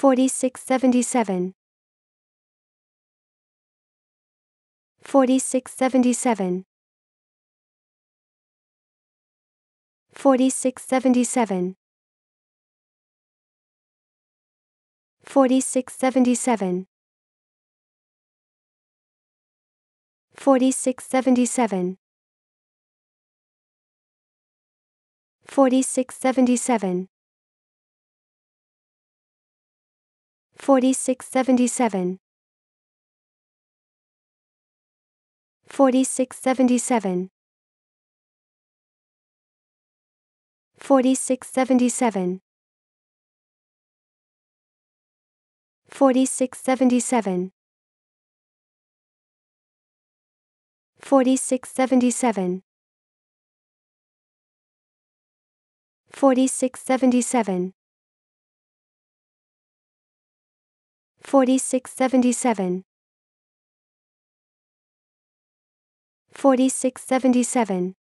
4677 4677 4677 4677 4677 4677 4677 4677 4677 4677 4677 4677 4677 4677